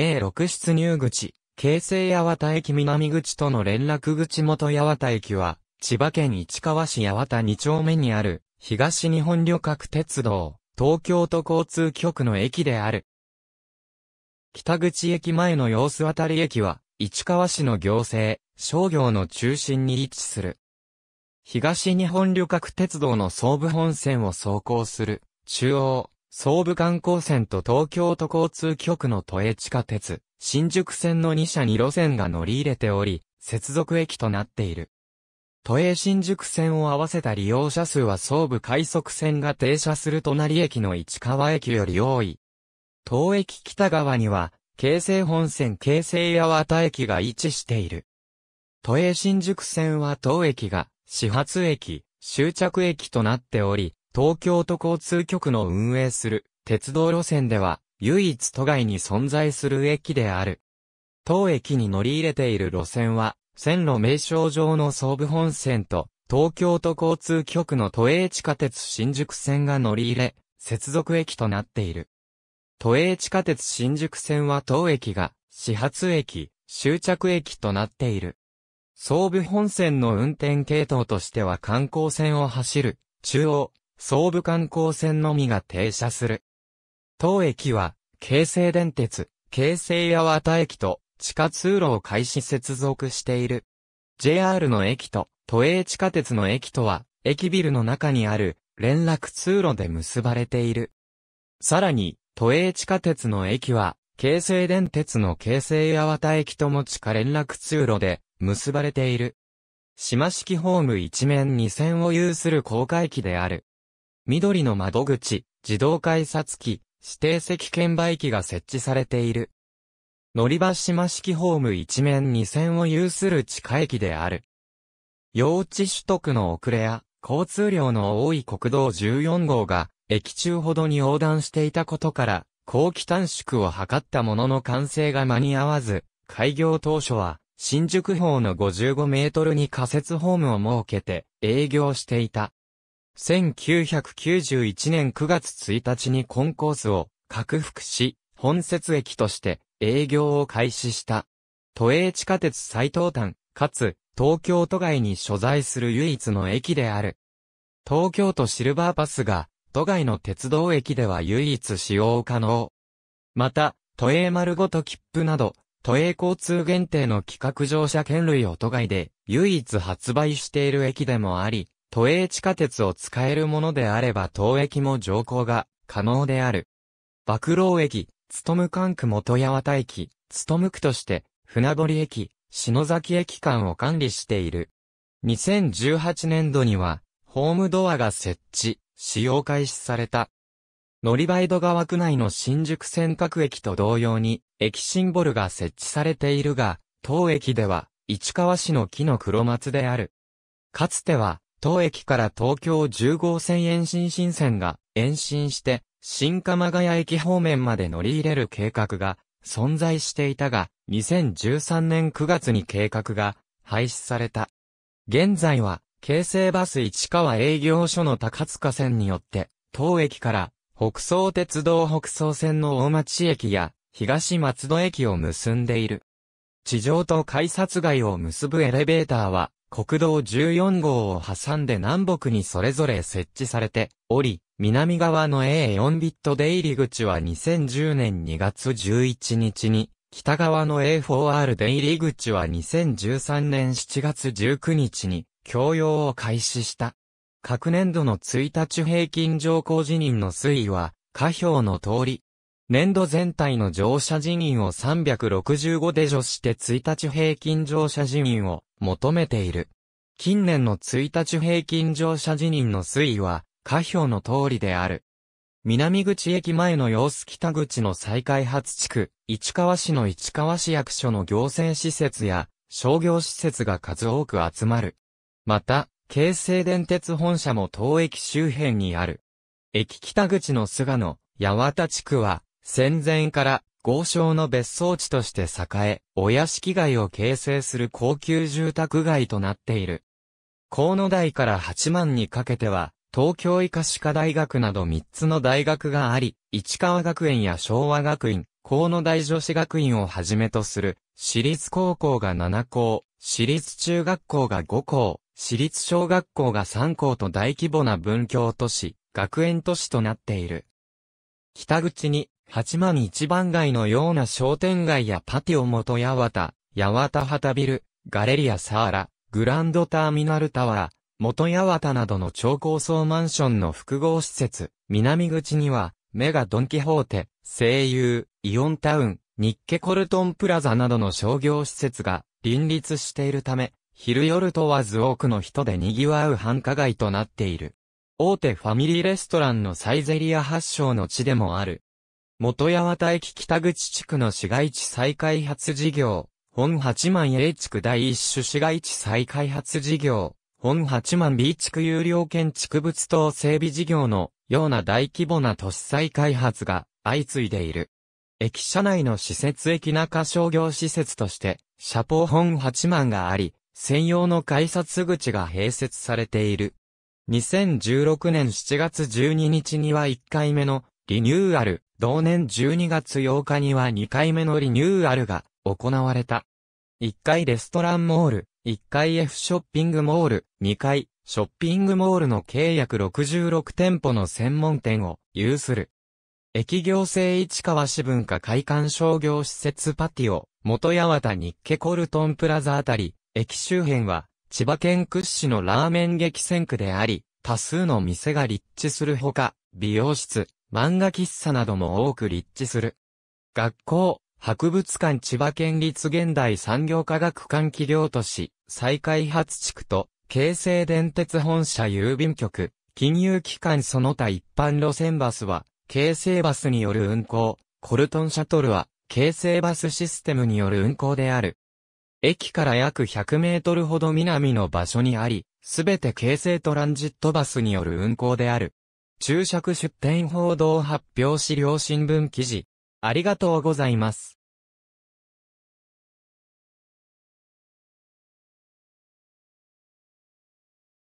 A6 出入口、京成八幡駅南口との連絡口元八幡駅は、千葉県市川市八幡2丁目にある、東日本旅客鉄道、東京都交通局の駅である。北口駅前の様子渡り駅は、市川市の行政、商業の中心に位置する。東日本旅客鉄道の総武本線を走行する、中央、総武観光線と東京都交通局の都営地下鉄、新宿線の2社に路線が乗り入れており、接続駅となっている。都営新宿線を合わせた利用者数は総武快速線が停車する隣駅の市川駅より多い。東駅北側には、京成本線京成八幡駅が位置している。都営新宿線は東駅が始発駅、終着駅となっており、東京都交通局の運営する鉄道路線では唯一都外に存在する駅である。当駅に乗り入れている路線は線路名称上の総武本線と東京都交通局の都営地下鉄新宿線が乗り入れ、接続駅となっている。都営地下鉄新宿線は当駅が始発駅、終着駅となっている。総武本線の運転系統としては観光線を走る中央、総武観光線のみが停車する。当駅は、京成電鉄、京成八幡駅と地下通路を開始接続している。JR の駅と都営地下鉄の駅とは、駅ビルの中にある連絡通路で結ばれている。さらに、都営地下鉄の駅は、京成電鉄の京成八幡駅とも地下連絡通路で結ばれている。島式ホーム一面二線を有する高架駅である。緑の窓口、自動改札機、指定席券売機が設置されている。乗り場島式ホーム一面2線を有する地下駅である。用地取得の遅れや、交通量の多い国道14号が、駅中ほどに横断していたことから、後期短縮を図ったものの完成が間に合わず、開業当初は、新宿方の55メートルに仮設ホームを設けて営業していた。1991年9月1日にコンコースを拡幅し、本節駅として営業を開始した。都営地下鉄最東端、かつ東京都外に所在する唯一の駅である。東京都シルバーパスが都外の鉄道駅では唯一使用可能。また、都営丸ごと切符など、都営交通限定の企画乗車券類を都外で唯一発売している駅でもあり、都営地下鉄を使えるものであれば当駅も乗降が可能である。爆浪駅、つとむ管区元八幡駅、つとむ区として、船堀駅、篠崎駅間を管理している。2018年度には、ホームドアが設置、使用開始された。乗り場江戸川区内の新宿線各駅と同様に、駅シンボルが設置されているが、当駅では、市川市の木の黒松である。かつては、当駅から東京10号線延伸新線が延伸して、新鎌ヶ谷駅方面まで乗り入れる計画が存在していたが、2013年9月に計画が廃止された。現在は、京成バス市川営業所の高塚線によって、当駅から北総鉄道北総線の大町駅や東松戸駅を結んでいる。地上と改札街を結ぶエレベーターは、国道14号を挟んで南北にそれぞれ設置されており、南側の A4 ビット出入り口は2010年2月11日に、北側の A4R 出入り口は2013年7月19日に供用を開始した。各年度の1日平均乗降辞任の推移は、下表の通り。年度全体の乗車辞任を365で除して1日平均乗車辞任を求めている。近年の1日平均乗車辞任の推移は、下表の通りである。南口駅前の様子北口の再開発地区、市川市の市川市役所の行政施設や商業施設が数多く集まる。また、京成電鉄本社も当駅周辺にある。駅北口の菅野、八幡地区は、戦前から豪商の別荘地として栄え、お屋敷街を形成する高級住宅街となっている。河野台から八万にかけては、東京医科歯科大学など三つの大学があり、市川学園や昭和学院、河野台女子学院をはじめとする、私立高校が7校、私立中学校が5校、私立小学校が3校と大規模な文教都市、学園都市となっている。北口に八幡一番街のような商店街やパティオ元八幡、八幡旗ビル、ガレリアサーラ、グランドターミナルタワー、元八幡などの超高層マンションの複合施設、南口には、メガドンキホーテ、声優、イオンタウン、ニッケコルトンプラザなどの商業施設が林立しているため、昼夜問わず多くの人で賑わう繁華街となっている。大手ファミリーレストランのサイゼリア発祥の地でもある、元八幡駅北口地区の市街地再開発事業、本八幡 A 地区第一種市街地再開発事業、本八幡 B 地区有料建築物等整備事業のような大規模な都市再開発が相次いでいる。駅舎内の施設駅中商業施設として、車砲本八幡があり、専用の改札口が併設されている。2016年7月12日には1回目のリニューアル同年12月8日には2回目のリニューアルが行われた。1階レストランモール、1階 F ショッピングモール、2階ショッピングモールの契約66店舗の専門店を有する。駅行政市川市文化会館商業施設パティオ、元八幡日家コルトンプラザあたり、駅周辺は千葉県屈指のラーメン激戦区であり、多数の店が立地するほか、美容室、漫画喫茶なども多く立地する。学校、博物館千葉県立現代産業科学館企業都市、再開発地区と、京成電鉄本社郵便局、金融機関その他一般路線バスは、京成バスによる運行、コルトンシャトルは、京成バスシステムによる運行である。駅から約100メートルほど南の場所にあり、すべて京成トランジットバスによる運行である。注釈出典報道発表資料新聞記事。ありがとうございます。